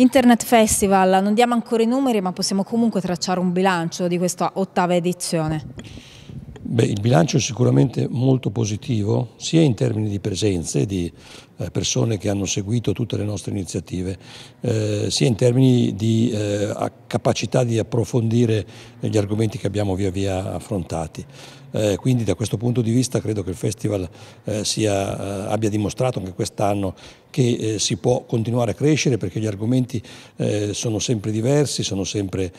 Internet Festival, non diamo ancora i numeri ma possiamo comunque tracciare un bilancio di questa ottava edizione. Beh, il bilancio è sicuramente molto positivo sia in termini di presenze, di eh, persone che hanno seguito tutte le nostre iniziative, eh, sia in termini di eh, capacità di approfondire gli argomenti che abbiamo via via affrontati. Eh, quindi da questo punto di vista credo che il festival eh, sia, eh, abbia dimostrato anche quest'anno che si può continuare a crescere perché gli argomenti sono sempre diversi, sono sempre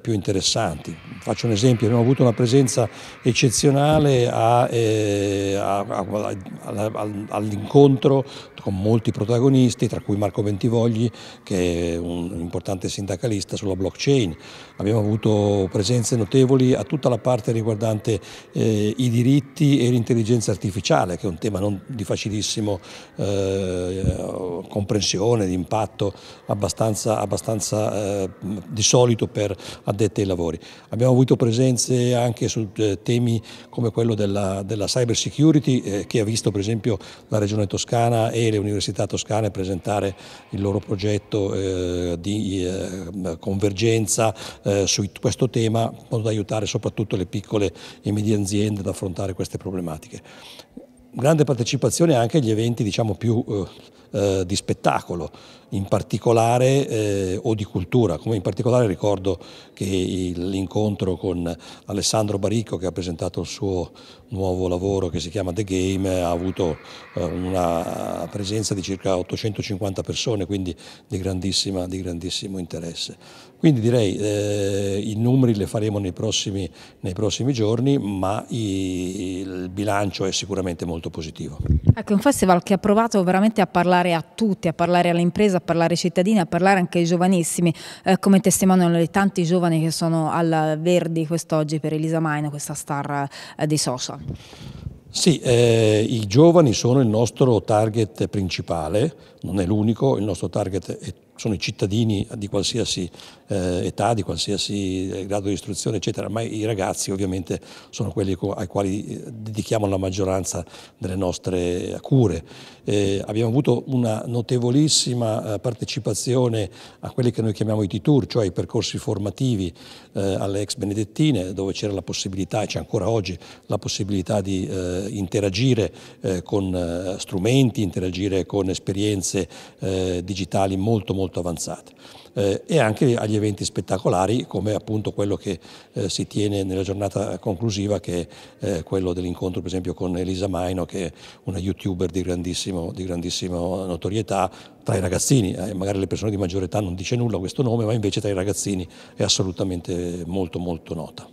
più interessanti. Faccio un esempio, abbiamo avuto una presenza eccezionale all'incontro lavoro con molti protagonisti, tra cui Marco Bentivogli, che è un importante sindacalista sulla blockchain. Abbiamo avuto presenze notevoli a tutta la parte riguardante eh, i diritti e l'intelligenza artificiale, che è un tema non di facilissimo eh, comprensione, di impatto abbastanza, abbastanza eh, di solito per addetti ai lavori. Abbiamo avuto presenze anche su eh, temi come quello della, della cyber security, eh, che ha visto per esempio la Regione Toscana Toscana e le università toscane presentare il loro progetto eh, di eh, convergenza eh, su questo tema, in modo da aiutare soprattutto le piccole e medie aziende ad affrontare queste problematiche. Grande partecipazione anche agli eventi diciamo, più eh, eh, di spettacolo in particolare eh, o di cultura, come in particolare ricordo che l'incontro con Alessandro Baricco che ha presentato il suo nuovo lavoro che si chiama The Game ha avuto eh, una presenza di circa 850 persone, quindi di, di grandissimo interesse. Quindi direi eh, i numeri li faremo nei prossimi, nei prossimi giorni, ma i, il bilancio è sicuramente molto positivo. Ecco, un festival che ha provato veramente a parlare parlare a tutti, a parlare all'impresa, a parlare ai cittadini, a parlare anche ai giovanissimi, eh, come testimoniano i tanti giovani che sono al Verdi quest'oggi per Elisa Maino, questa star eh, dei social. Sì, eh, i giovani sono il nostro target principale, non è l'unico, il nostro target è sono i cittadini di qualsiasi eh, età, di qualsiasi eh, grado di istruzione, eccetera, ma i ragazzi ovviamente sono quelli ai quali eh, dedichiamo la maggioranza delle nostre cure. Eh, abbiamo avuto una notevolissima eh, partecipazione a quelli che noi chiamiamo i T-Tour, cioè i percorsi formativi eh, alle ex benedettine, dove c'era la possibilità, e c'è ancora oggi, la possibilità di interagire con strumenti, interagire con esperienze digitali molto molto molto avanzate eh, e anche agli eventi spettacolari come appunto quello che eh, si tiene nella giornata conclusiva che è eh, quello dell'incontro per esempio con Elisa Maino che è una youtuber di, di grandissima notorietà tra i ragazzini, eh, magari le persone di maggiore età non dice nulla questo nome ma invece tra i ragazzini è assolutamente molto molto nota.